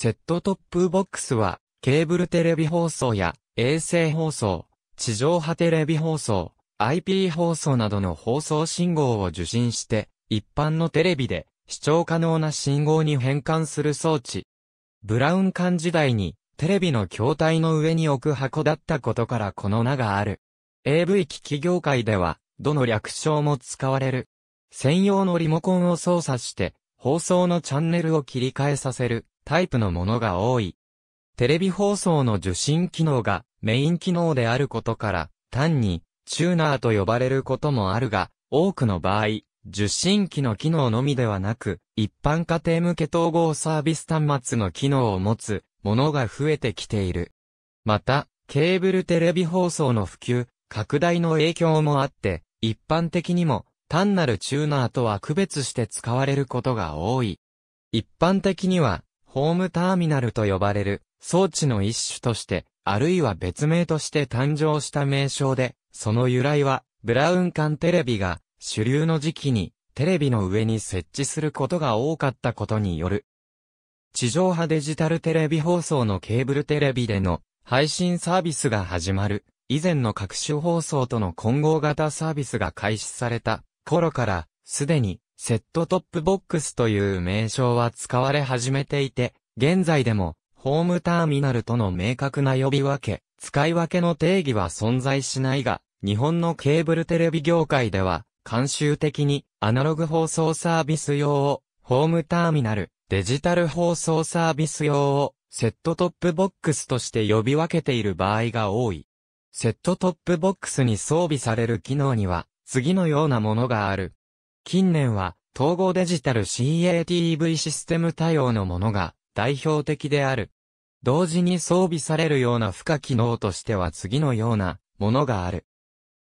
セットトップボックスは、ケーブルテレビ放送や衛星放送、地上波テレビ放送、IP 放送などの放送信号を受信して、一般のテレビで視聴可能な信号に変換する装置。ブラウン管時代にテレビの筐体の上に置く箱だったことからこの名がある。AV 機器業界では、どの略称も使われる。専用のリモコンを操作して、放送のチャンネルを切り替えさせるタイプのものが多い。テレビ放送の受信機能がメイン機能であることから、単にチューナーと呼ばれることもあるが、多くの場合、受信機の機能のみではなく、一般家庭向け統合サービス端末の機能を持つものが増えてきている。また、ケーブルテレビ放送の普及、拡大の影響もあって、一般的にも単なるチューナーとは区別して使われることが多い。一般的には、ホームターミナルと呼ばれる装置の一種として、あるいは別名として誕生した名称で、その由来は、ブラウン管テレビが主流の時期にテレビの上に設置することが多かったことによる。地上波デジタルテレビ放送のケーブルテレビでの配信サービスが始まる。以前の各種放送との混合型サービスが開始された頃から、すでにセットトップボックスという名称は使われ始めていて、現在でも、ホームターミナルとの明確な呼び分け、使い分けの定義は存在しないが、日本のケーブルテレビ業界では、慣習的にアナログ放送サービス用を、ホームターミナル、デジタル放送サービス用を、セットトップボックスとして呼び分けている場合が多い。セットトップボックスに装備される機能には、次のようなものがある。近年は統合デジタル CATV システム対応のものが代表的である。同時に装備されるような付加機能としては次のようなものがある。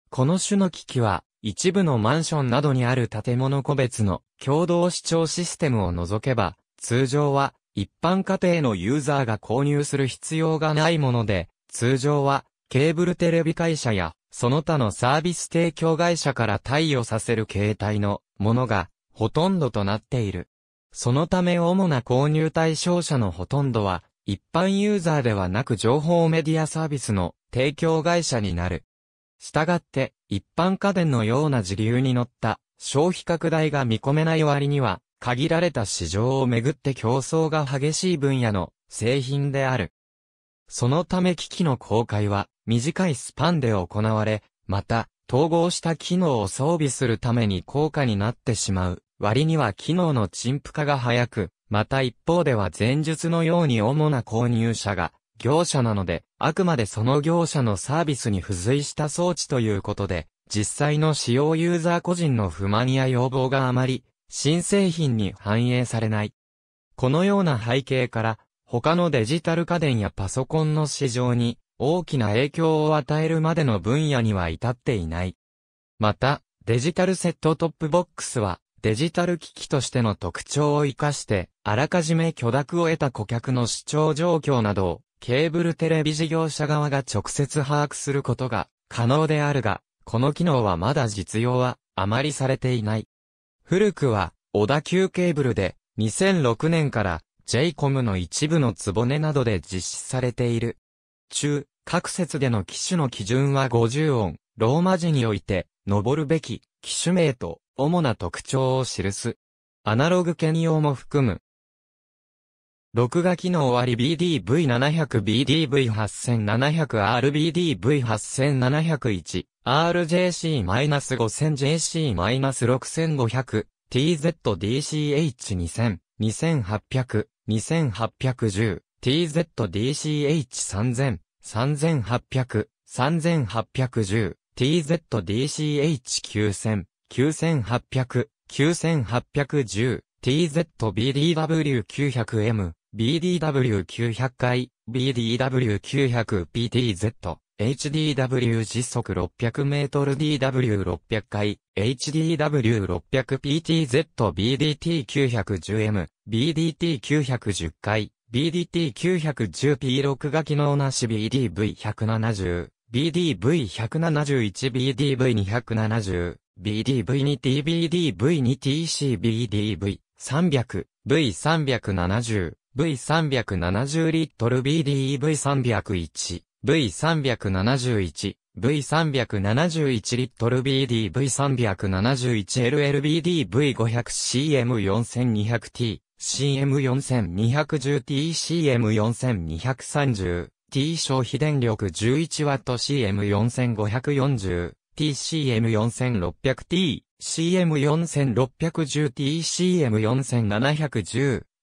この種の機器は一部のマンションなどにある建物個別の共同視聴システムを除けば通常は一般家庭のユーザーが購入する必要がないもので通常はケーブルテレビ会社や、その他のサービス提供会社から貸与させる携帯のものが、ほとんどとなっている。そのため主な購入対象者のほとんどは、一般ユーザーではなく情報メディアサービスの提供会社になる。したがって、一般家電のような時流に乗った消費拡大が見込めない割には、限られた市場をめぐって競争が激しい分野の製品である。そのため機器の公開は、短いスパンで行われ、また、統合した機能を装備するために高価になってしまう。割には機能の陳腐化が早く、また一方では前述のように主な購入者が、業者なので、あくまでその業者のサービスに付随した装置ということで、実際の使用ユーザー個人の不満や要望があまり、新製品に反映されない。このような背景から、他のデジタル家電やパソコンの市場に大きな影響を与えるまでの分野には至っていない。また、デジタルセットトップボックスは、デジタル機器としての特徴を活かして、あらかじめ許諾を得た顧客の視聴状況などを、ケーブルテレビ事業者側が直接把握することが可能であるが、この機能はまだ実用はあまりされていない。古くは、小田急ケーブルで、2006年から j コムの一部のツボネなどで実施されている。中、各説での機種の基準は50音、ローマ字において、登るべき、機種名と、主な特徴を記す。アナログ兼用も含む。録画機能あり BDV700、BDV8700、RBDV8701、RJC-5000、JC-6500、TZDCH2000、2800、2810、TZDCH3000、3800、3810、TZDCH9000、9800、9810、TZBDW900M、BDW900 回、BDW900PTZ、HDW 時速 600m DW600 回、HDW600PTZBDT910M、BDT910 回、BDT910P6 が機能なし BDV170、BDV171BDV270、BDV2T、BDV2TC、BDV300、V370、V370 リットル BDEV301、V371、V371 リットル BDV371LLBDV500CM4200T、CM4210T、CM4230、T 消費電力 11W、CM4540T、CM4600T、CM4610T、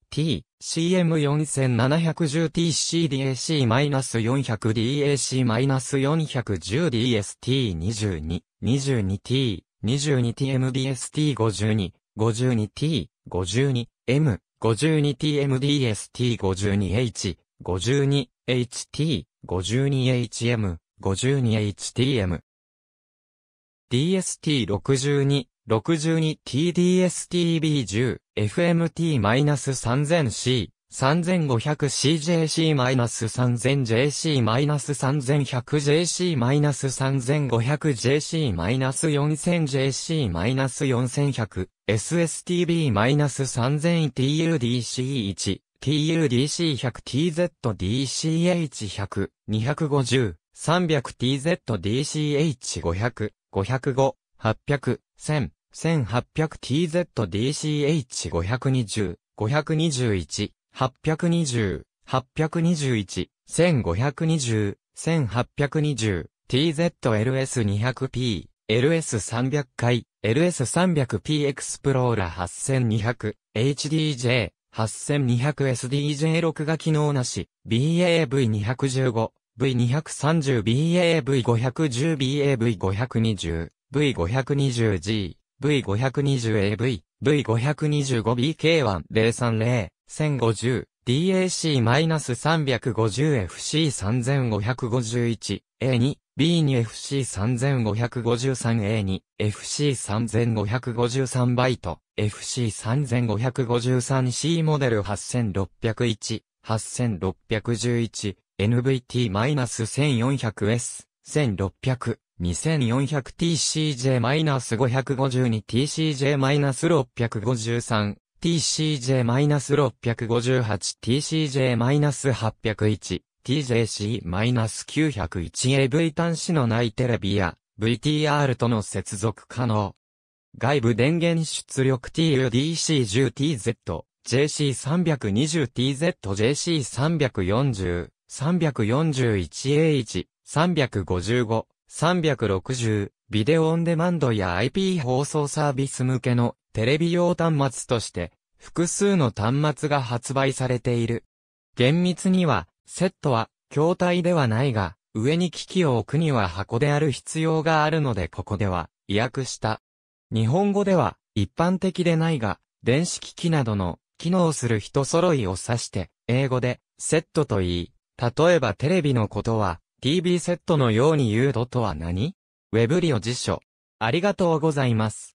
CM4710T、CM4710TCDAC-400DAC-410DST22、22T、22TMDST52、52T、52M 52TMDST52H、52HT、52HM、52HTM。DST62、62TDSTB10、FMT-3000C、3 5 0 0 c j c 3 0 0 0 j c 3 0 0 0 5 0 0 j c 4 0 0 0 5 0 0 j c 4 0 0 0 t c 3 0 0 1 TUDC100TZDCH100 250 300TZDCH500 505 800 1000 1800TZDCH520 521 820、821、1520、1820、TZLS200P、LS300 回、LS300P エクスプローラ8200、HDJ、8200SDJ6 が機能なし、BAV215、V230、BAV510、BAV520、V520G、V520AV、V525BK1、030、1050DAC-350FC3551 A2 B2 FC3553A2 FC3553 バイト FC3553C モデル8601-8611 NVT-1400S 1600 2400TCJ-552TCJ-653 TCJ-658TCJ-801 TJC-901AV 端子のないテレビや VTR との接続可能。外部電源出力 TUDC10TZ、JC320TZ、JC340、341A1、355、360、ビデオオンデマンドや IP 放送サービス向けのテレビ用端末として複数の端末が発売されている。厳密には、セットは筐体ではないが、上に機器を置くには箱である必要があるのでここでは、意訳した。日本語では、一般的でないが、電子機器などの、機能する人揃いを指して、英語で、セットと言い、例えばテレビのことは、TV セットのように言うととは何ウェブリオ辞書。ありがとうございます。